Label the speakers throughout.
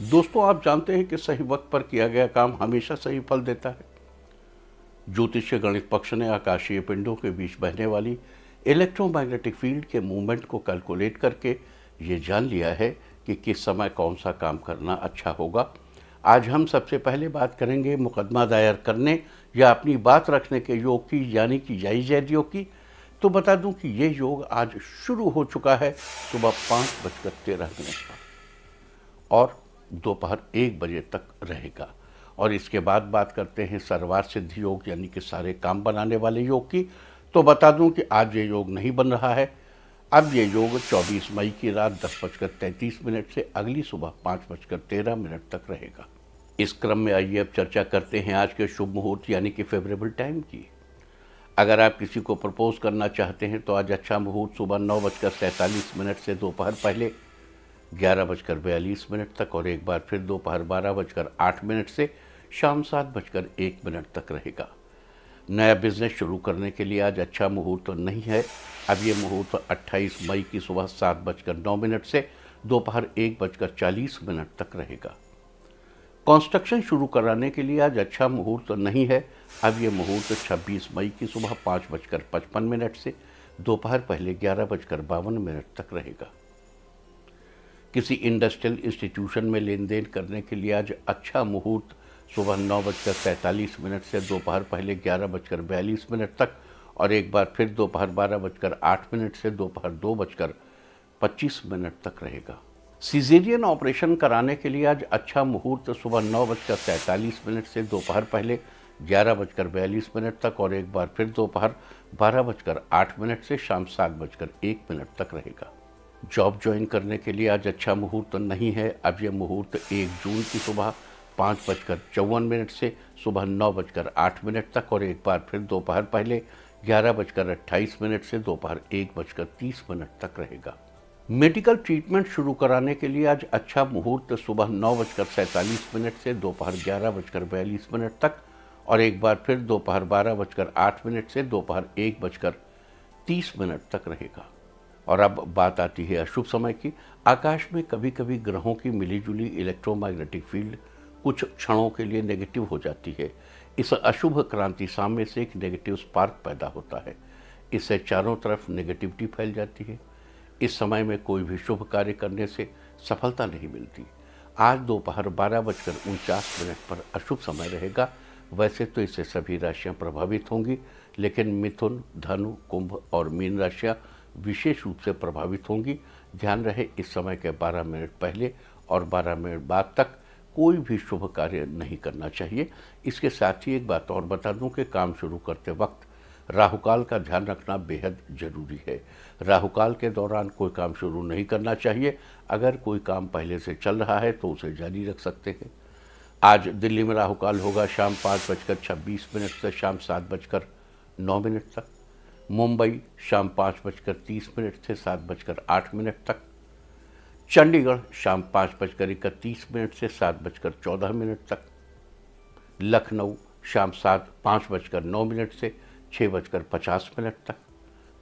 Speaker 1: दोस्तों आप जानते हैं कि सही वक्त पर किया गया काम हमेशा सही फल देता है ज्योतिष गणित पक्ष ने आकाशीय पिंडों के बीच बहने वाली इलेक्ट्रोमैग्नेटिक फील्ड के मूवमेंट को कैलकुलेट करके ये जान लिया है कि किस समय कौन सा काम करना अच्छा होगा आज हम सबसे पहले बात करेंगे मुकदमा दायर करने या अपनी बात रखने के योग की यानी कि जाई जैद योग की तो बता दूं कि ये योग आज शुरू हो चुका है सुबह पाँच बजकर तेरह मिनट पर और दोपहर एक बजे तक रहेगा और इसके बाद बात करते हैं सर्वार सिद्धि योग यानी कि सारे काम बनाने वाले योग की तो बता दूं कि आज ये योग नहीं बन रहा है अब ये योग 24 मई की रात दस बजकर तैंतीस मिनट से अगली सुबह पाँच बजकर तेरह मिनट तक रहेगा इस क्रम में आइए अब चर्चा करते हैं आज के शुभ मुहूर्त यानी कि फेवरेबल टाइम की अगर आप किसी को प्रपोज करना चाहते हैं तो आज अच्छा मुहूर्त सुबह नौ बजकर सैंतालीस मिनट से दोपहर पहले ग्यारह बजकर बयालीस मिनट तक और एक बार फिर दोपहर बारह बजकर आठ मिनट से शाम सात बजकर एक मिनट तक रहेगा नया बिजनेस शुरू करने के लिए आज अच्छा मुहूर्त तो नहीं है अब ये मुहूर्त तो 28 मई की सुबह सात बजकर नौ मिनट से दोपहर एक बजकर चालीस मिनट तक रहेगा कंस्ट्रक्शन शुरू कराने के लिए आज अच्छा मुहूर्त तो नहीं है अब ये मुहूर्त तो 26 मई की सुबह पाँच बजकर पचपन मिनट से दोपहर पहले ग्यारह बजकर बावन मिनट तक रहेगा किसी इंडस्ट्रियल इंस्टीट्यूशन में लेन देन करने के लिए आज अच्छा मुहूर्त सुबह नौ बजकर पैंतालीस मिनट से दोपहर पहले ग्यारह बजकर बयालीस मिनट तक और एक बार फिर दोपहर बारह बजकर आठ मिनट से दोपहर दो बजकर पच्चीस मिनट तक रहेगा सीजेरियन ऑपरेशन कराने के लिए आज अच्छा मुहूर्त सुबह नौ बजकर सैंतालीस मिनट से दोपहर पहले ग्यारह बजकर बयालीस मिनट तक और एक बार फिर दोपहर बारह बजकर आठ मिनट से शाम सात बजकर एक मिनट तक रहेगा जॉब ज्वाइन करने के लिए आज अच्छा मुहूर्त नहीं है अब यह मुहूर्त एक जून की सुबह पाँच बजकर चौवन मिनट से सुबह नौ बजकर आठ मिनट तक और एक बार फिर दोपहर पहले ग्यारह बजकर अट्ठाईस मिनट से दोपहर एक बजकर तीस मिनट तक रहेगा मेडिकल ट्रीटमेंट शुरू कराने के लिए आज अच्छा मुहूर्त सुबह नौ बजकर सैंतालीस मिनट से दोपहर ग्यारह बजकर बयालीस मिनट तक और एक बार फिर दोपहर बारह बजकर आठ मिनट से दोपहर एक बजकर तीस मिनट तक रहेगा और अब बात आती है अशुभ समय की आकाश में कभी कभी ग्रहों की मिलीजुली इलेक्ट्रोमैग्नेटिक फील्ड कुछ क्षणों के लिए नेगेटिव हो जाती है इस अशुभ क्रांति सामने से एक नेगेटिव स्पार्क पैदा होता है इससे चारों तरफ नेगेटिविटी फैल जाती है इस समय में कोई भी शुभ कार्य करने से सफलता नहीं मिलती आज दोपहर बारह बजकर उनचास मिनट पर अशुभ समय रहेगा वैसे तो इससे सभी राशियां प्रभावित होंगी लेकिन मिथुन धनु कुंभ और मीन राशियां विशेष रूप से प्रभावित होंगी ध्यान रहे इस समय के 12 मिनट पहले और 12 मिनट बाद तक कोई भी शुभ कार्य नहीं करना चाहिए इसके साथ ही एक बात और बता दूं कि काम शुरू करते वक्त राहुकाल का ध्यान रखना बेहद जरूरी है राहुकाल के दौरान कोई काम शुरू नहीं करना चाहिए अगर कोई काम पहले से चल रहा है तो उसे जारी रख सकते हैं आज दिल्ली में राहुकाल होगा शाम पाँच बजकर छब्बीस मिनट से शाम सात बजकर नौ मिनट तक मुंबई शाम पाँच बजकर तीस मिनट से सात बजकर आठ मिनट तक चंडीगढ़ शाम पाँच बजकर इकतीस मिनट से सात बजकर चौदह मिनट तक लखनऊ शाम सात पाँच बजकर नौ मिनट से छः बजकर पचास मिनट तक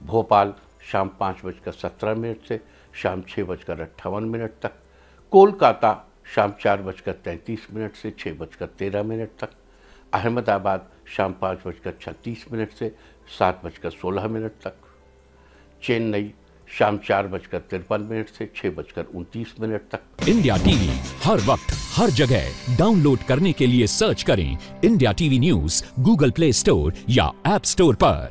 Speaker 1: भोपाल शाम पाँच बजकर सत्रह मिनट से शाम छः बजकर अट्ठावन मिनट तक कोलकाता शाम चार बजकर तैंतीस मिनट से छः बजकर तेरह मिनट तक अहमदाबाद शाम पाँच बजकर छत्तीस मिनट से सात बजकर सोलह मिनट तक चेन्नई शाम चार बजकर तिरपन मिनट से छह बजकर उनतीस मिनट तक इंडिया टीवी हर वक्त हर जगह डाउनलोड करने के लिए सर्च करें India TV news Google Play Store या एप स्टोर पर